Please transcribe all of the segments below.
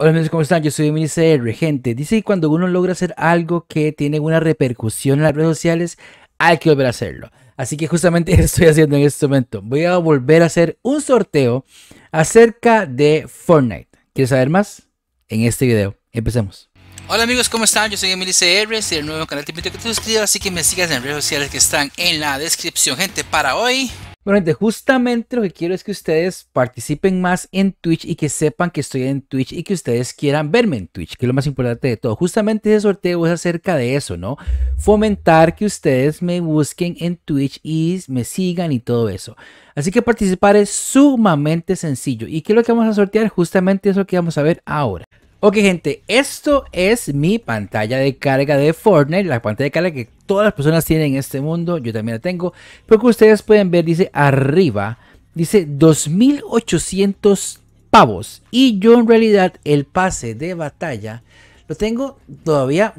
Hola amigos, ¿cómo están? Yo soy MiniCR, gente. Dice que cuando uno logra hacer algo que tiene una repercusión en las redes sociales, hay que volver a hacerlo. Así que justamente estoy haciendo en este momento. Voy a volver a hacer un sorteo acerca de Fortnite. ¿Quieres saber más? En este video. Empecemos. Hola amigos, ¿cómo están? Yo soy Emily CR, si el nuevo canal, te invito a que te suscribas, así que me sigas en redes sociales que están en la descripción. Gente, para hoy bueno, gente, justamente lo que quiero es que ustedes participen más en Twitch y que sepan que estoy en Twitch y que ustedes quieran verme en Twitch, que es lo más importante de todo. Justamente ese sorteo es acerca de eso, ¿no? Fomentar que ustedes me busquen en Twitch y me sigan y todo eso. Así que participar es sumamente sencillo. ¿Y qué es lo que vamos a sortear? Justamente eso que vamos a ver ahora. Ok, gente, esto es mi pantalla de carga de Fortnite, la pantalla de carga que todas las personas tienen en este mundo, yo también la tengo, pero que ustedes pueden ver, dice arriba, dice 2800 pavos. Y yo en realidad el pase de batalla lo tengo todavía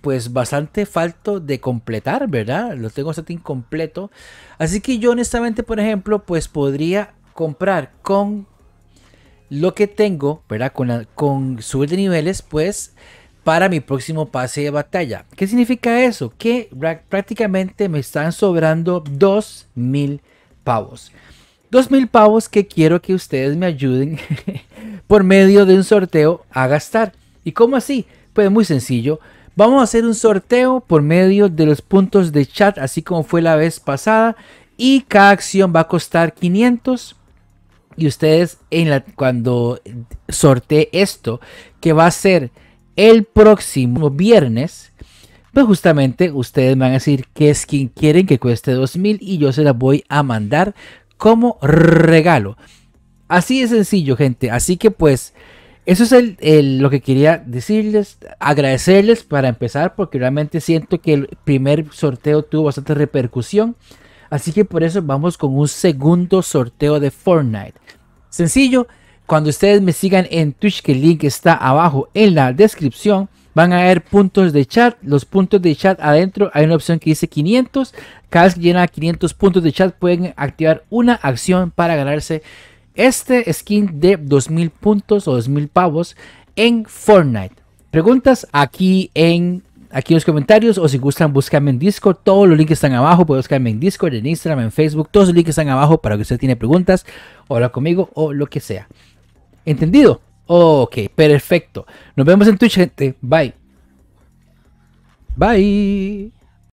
pues bastante falto de completar, ¿verdad? Lo tengo bastante incompleto. Así que yo honestamente, por ejemplo, pues podría comprar con lo que tengo, ¿verdad? Con, subir de niveles, pues para mi próximo pase de batalla. ¿Qué significa eso? Que prácticamente me están sobrando 2.000 pavos. 2.000 pavos que quiero que ustedes me ayuden por medio de un sorteo a gastar. ¿Y cómo así? Pues muy sencillo. Vamos a hacer un sorteo por medio de los puntos de chat, así como fue la vez pasada. Y cada acción va a costar 500 y ustedes, en la, cuando sortee esto, que va a ser el próximo viernes, pues justamente ustedes me van a decir qué skin quieren que cueste 2000 y yo se la voy a mandar como regalo. Así de sencillo, gente. Así que pues, eso es lo que quería decirles, agradecerles para empezar, porque realmente siento que el primer sorteo tuvo bastante repercusión. Así que por eso vamos con un segundo sorteo de Fortnite. Sencillo, cuando ustedes me sigan en Twitch, que el link está abajo en la descripción, van a ver puntos de chat. Los puntos de chat adentro hay una opción que dice 500. Cada vez que llena 500 puntos de chat pueden activar una acción para ganarse este skin de 2000 puntos o 2000 pavos en Fortnite. Preguntas aquí en aquí en los comentarios o si gustan buscarme en Discord. Todos los links están abajo. Puedes buscarme en Discord, en Instagram, en Facebook. Todos los links están abajo para que usted tiene preguntas, o conmigo o lo que sea. ¿Entendido? Ok, perfecto. Nos vemos en Twitch, gente. Bye. Bye.